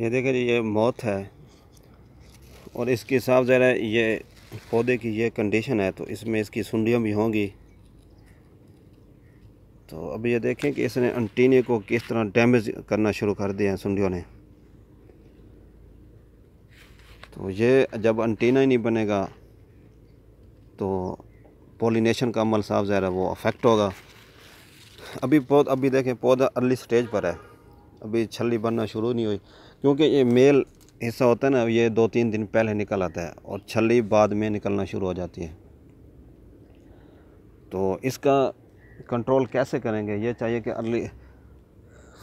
ये देखें ये मौत है और इसके साफ ज़रा ये पौधे की ये कंडीशन है तो इसमें इसकी सुंडियाँ भी होंगी तो अब ये देखें कि इसने अंटीने को किस तरह डैमेज करना शुरू कर दिया है सुंडियों ने तो ये जब अंटीना ही नहीं बनेगा तो पोलिनेशन का अमल साफ ज़ाहिर है वो अफेक्ट होगा अभी पौध अभी देखें पौधा अर्ली स्टेज पर है अभी छली बनना शुरू नहीं हुई क्योंकि ये मेल हिस्सा होता है ना ये दो तीन दिन पहले निकल आता है और छली बाद में निकलना शुरू हो जाती है तो इसका कंट्रोल कैसे करेंगे ये चाहिए कि अर्ली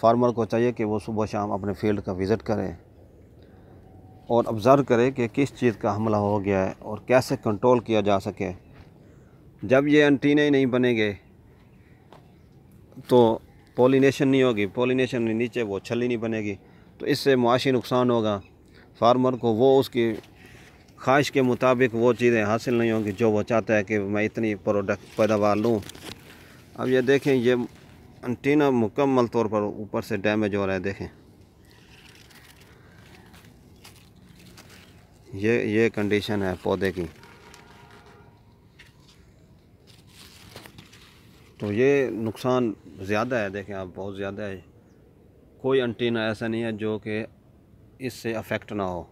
फार्मर को चाहिए कि वो सुबह शाम अपने फील्ड का विज़िट करें और ऑब्ज़र्व करें कि किस चीज़ का हमला हो गया है और कैसे कंट्रोल किया जा सके जब ये एंटीने ही नहीं बनेंगे तो पोलिनेशन नहीं होगी पोलिनेशन नीचे वो छली नहीं बनेगी तो इससे मुआशी नुकसान होगा फार्मर को वो उसकी ख्वाहिश के मुताबिक वो चीज़ें हासिल नहीं होंगी जो वो चाहता है कि मैं इतनी प्रोडक्ट पैदावार लूँ अब ये देखें ये अंटीना मुकम्मल तौर पर ऊपर से डैमेज हो रहा है देखें ये ये कंडीशन है पौधे की तो ये नुकसान ज़्यादा है देखें आप बहुत ज़्यादा है कोई एंटीना ऐसा नहीं है जो कि इससे अफेक्ट ना हो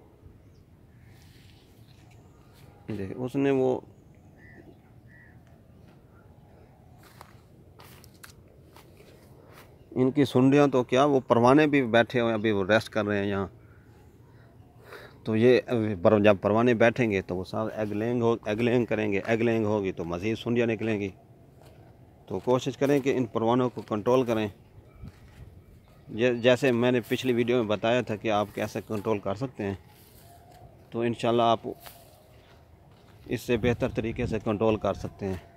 देखिए उसने वो इनकी सुंडियाँ तो क्या वो परवाने भी बैठे हुए अभी वो रेस्ट कर रहे हैं यहाँ तो ये जब परवाने बैठेंगे तो वो साहब एगलेंग हो एगलेंग करेंगे एगलेंग होगी तो मज़ीद सुंडियाँ निकलेंगी तो कोशिश करें कि इन परवानों को कंट्रोल करें जैसे मैंने पिछली वीडियो में बताया था कि आप कैसे कंट्रोल कर सकते हैं तो इन आप इससे बेहतर तरीके से कंट्रोल कर सकते हैं